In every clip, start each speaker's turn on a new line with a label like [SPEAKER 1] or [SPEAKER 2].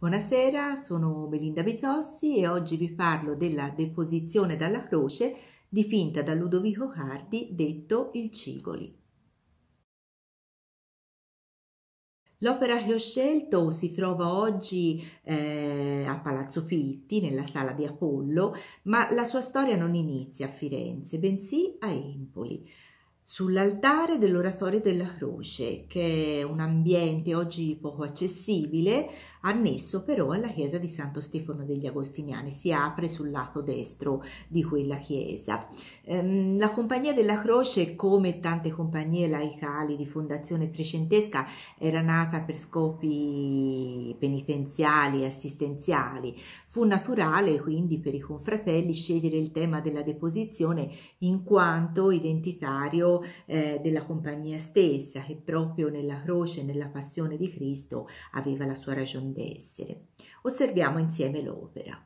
[SPEAKER 1] Buonasera, sono Belinda Bitossi e oggi vi parlo della deposizione dalla croce dipinta da Ludovico Cardi, detto Il Cigoli. L'opera che ho scelto si trova oggi eh, a Palazzo Pitti, nella sala di Apollo, ma la sua storia non inizia a Firenze, bensì a Empoli sull'altare dell'oratorio della croce, che è un ambiente oggi poco accessibile annesso però alla chiesa di Santo Stefano degli Agostiniani, si apre sul lato destro di quella chiesa. Ehm, la Compagnia della Croce, come tante compagnie laicali di fondazione trecentesca, era nata per scopi penitenziali e assistenziali. Fu naturale quindi per i confratelli scegliere il tema della deposizione in quanto identitario eh, della compagnia stessa, che proprio nella croce, nella passione di Cristo, aveva la sua ragione intende essere. Osserviamo insieme l'opera.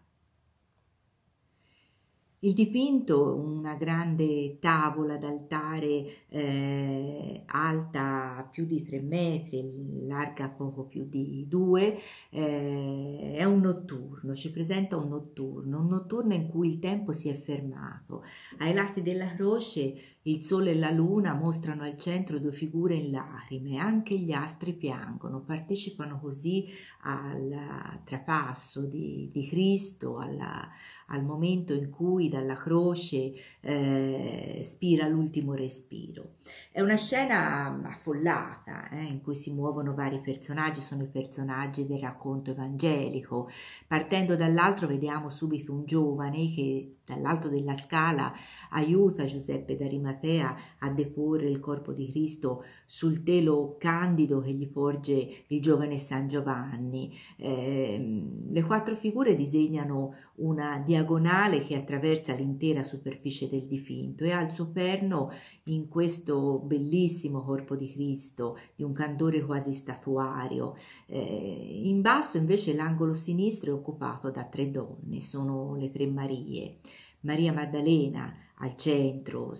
[SPEAKER 1] Il dipinto, una grande tavola d'altare eh, alta più di tre metri, larga poco più di due, eh, è un notturno, ci presenta un notturno, un notturno in cui il tempo si è fermato. Ai lati della croce il sole e la luna mostrano al centro due figure in lacrime, anche gli astri piangono, partecipano così al trapasso di, di Cristo, alla, al momento in cui dalla croce eh, spira l'ultimo respiro. È una scena affollata eh, in cui si muovono vari personaggi, sono i personaggi del racconto evangelico. Partendo dall'altro vediamo subito un giovane che dall'alto della scala aiuta Giuseppe d'Arimatea a deporre il corpo di Cristo sul telo candido che gli porge il giovane San Giovanni. Eh, le quattro figure disegnano una diagonale che attraversa l'intera superficie del dipinto e al superno in questo bellissimo corpo di Cristo di un candore quasi statuario. Eh, in basso invece l'angolo sinistro è occupato da tre donne, sono le tre Marie. Maria Maddalena al centro,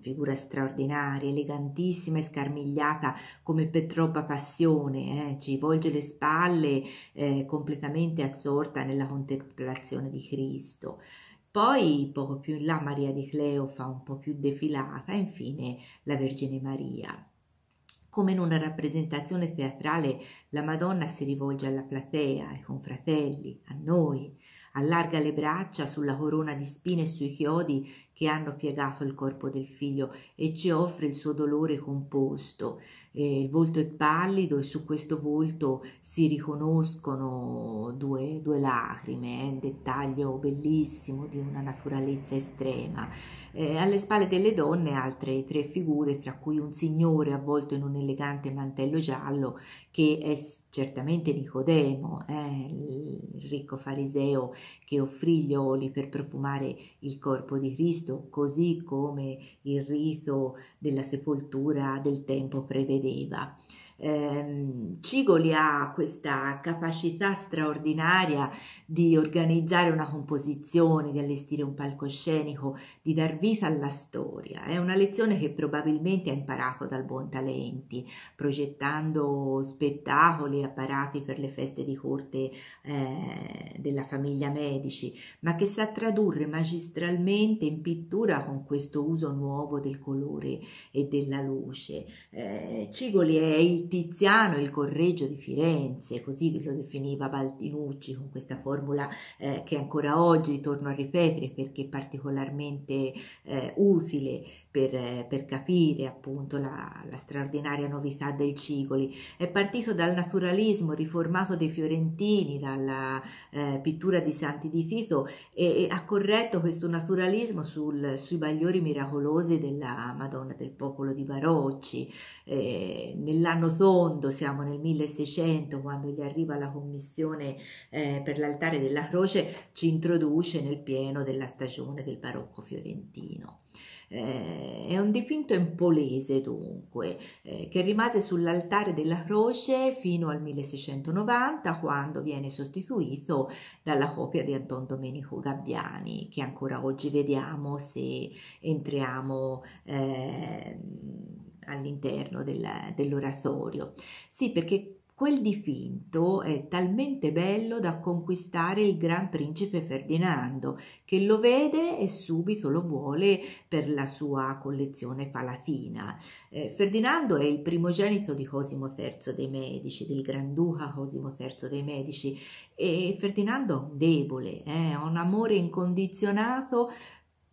[SPEAKER 1] figura straordinaria, elegantissima e scarmigliata come per troppa Passione, eh, ci volge le spalle eh, completamente assorta nella contemplazione di Cristo. Poi poco più in là Maria di Cleo fa un po' più defilata, e infine la Vergine Maria. Come in una rappresentazione teatrale, la Madonna si rivolge alla platea, ai confratelli, a noi, allarga le braccia sulla corona di spine e sui chiodi che hanno piegato il corpo del figlio e ci offre il suo dolore composto. Eh, il volto è pallido e su questo volto si riconoscono due, due lacrime, eh, un dettaglio bellissimo di una naturalezza estrema. Eh, alle spalle delle donne altre tre figure, tra cui un signore avvolto in un elegante mantello giallo che è Certamente Nicodemo, eh, il ricco fariseo che offrì gli oli per profumare il corpo di Cristo, così come il rito della sepoltura del tempo prevedeva. Eh, Cigoli ha questa capacità straordinaria di organizzare una composizione, di allestire un palcoscenico, di dar vita alla storia. È una lezione che probabilmente ha imparato dal Buontalenti, progettando spettacoli e apparati per le feste di corte eh, della famiglia Medici, ma che sa tradurre magistralmente in pittura con questo uso nuovo del colore e della luce. Eh, Cigoli è il Tiziano il Correggio di Firenze, così lo definiva Baltinucci con questa formula eh, che ancora oggi torno a ripetere perché è particolarmente eh, utile per, eh, per, capire appunto la, la, straordinaria novità dei cigoli. È partito dal naturalismo riformato dei fiorentini, dalla eh, pittura di Santi di Tito e, e ha corretto questo naturalismo sul, sui bagliori miracolosi della Madonna del Popolo di Barocci. Eh, nell'anno rotondo, siamo nel 1600 quando gli arriva la commissione eh, per l'altare della croce, ci introduce nel pieno della stagione del barocco fiorentino. Eh, è un dipinto in polese dunque, eh, che rimase sull'altare della croce fino al 1690 quando viene sostituito dalla copia di Anton Domenico Gabbiani, che ancora oggi vediamo se entriamo eh, all'interno dell'oratorio. sì, perché quel dipinto è talmente bello da conquistare il gran principe Ferdinando, che lo vede e subito lo vuole per la sua collezione palatina. Eh, Ferdinando è il primogenito di Cosimo III dei Medici, del Granduca Cosimo III dei Medici, e Ferdinando è un debole, eh, ha eh, un amore incondizionato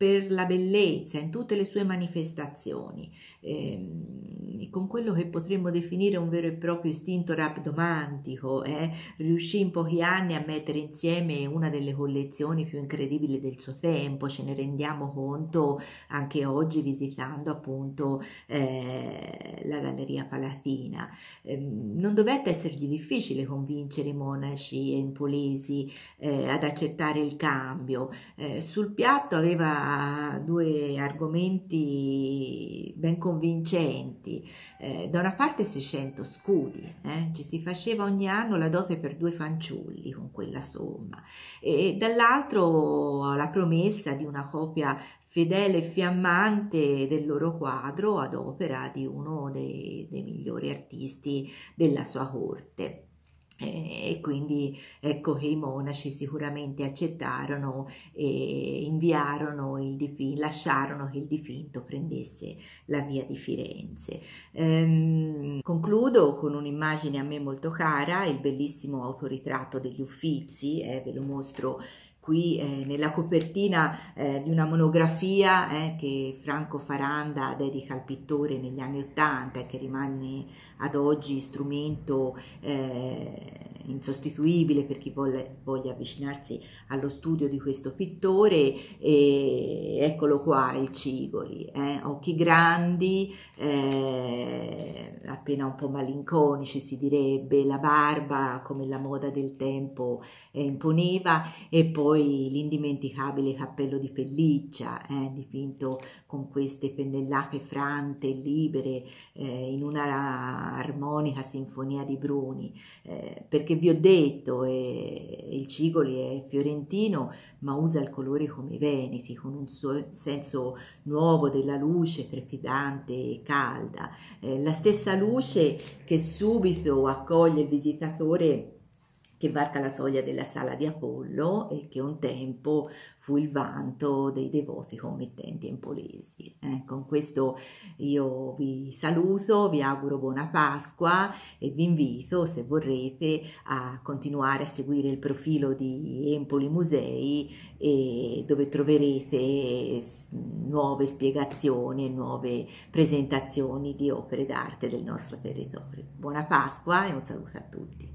[SPEAKER 1] per la bellezza in tutte le sue manifestazioni, eh, e con quello che potremmo definire un vero e proprio istinto rapidomantico, eh, riuscì in pochi anni a mettere insieme una delle collezioni più incredibili del suo tempo, ce ne rendiamo conto anche oggi visitando appunto eh, la Galleria Palatina. Eh, non dovette essergli difficile convincere i monaci e i impolesi eh, ad accettare il cambio. Eh, sul piatto aveva due argomenti ben convincenti. Eh, da una parte 600 scudi, eh? ci si faceva ogni anno la dose per due fanciulli con quella somma, e dall'altro la promessa di una copia fedele e fiammante del loro quadro ad opera di uno dei, dei migliori artisti della sua corte. Eh, e quindi ecco che i monaci sicuramente accettarono e inviarono il dipinto, lasciarono che il dipinto prendesse la via di Firenze. Ehm, concludo con un'immagine a me molto cara, il bellissimo autoritratto degli Uffizi, eh, ve lo mostro qui eh, nella copertina eh, di una monografia eh, che Franco Faranda dedica al pittore negli anni Ottanta e che rimane ad oggi strumento eh, insostituibile per chi vuole, voglia avvicinarsi allo studio di questo pittore, e eccolo qua il Cigoli, eh? occhi grandi, eh, appena un po' malinconici si direbbe, la barba come la moda del tempo eh, imponeva e poi l'indimenticabile cappello di pelliccia eh, dipinto con queste pennellate frante, e libere, eh, in una armonica sinfonia di Bruni, eh, perché perché vi ho detto, eh, il Cigoli è fiorentino, ma usa il colore come i Veneti, con un senso nuovo della luce, trepidante e calda. Eh, la stessa luce che subito accoglie il visitatore che varca la soglia della sala di Apollo e che un tempo fu il vanto dei devoti committenti empolesi. Eh, con questo io vi saluto, vi auguro buona Pasqua e vi invito, se vorrete, a continuare a seguire il profilo di Empoli Musei dove troverete nuove spiegazioni e nuove presentazioni di opere d'arte del nostro territorio. Buona Pasqua e un saluto a tutti.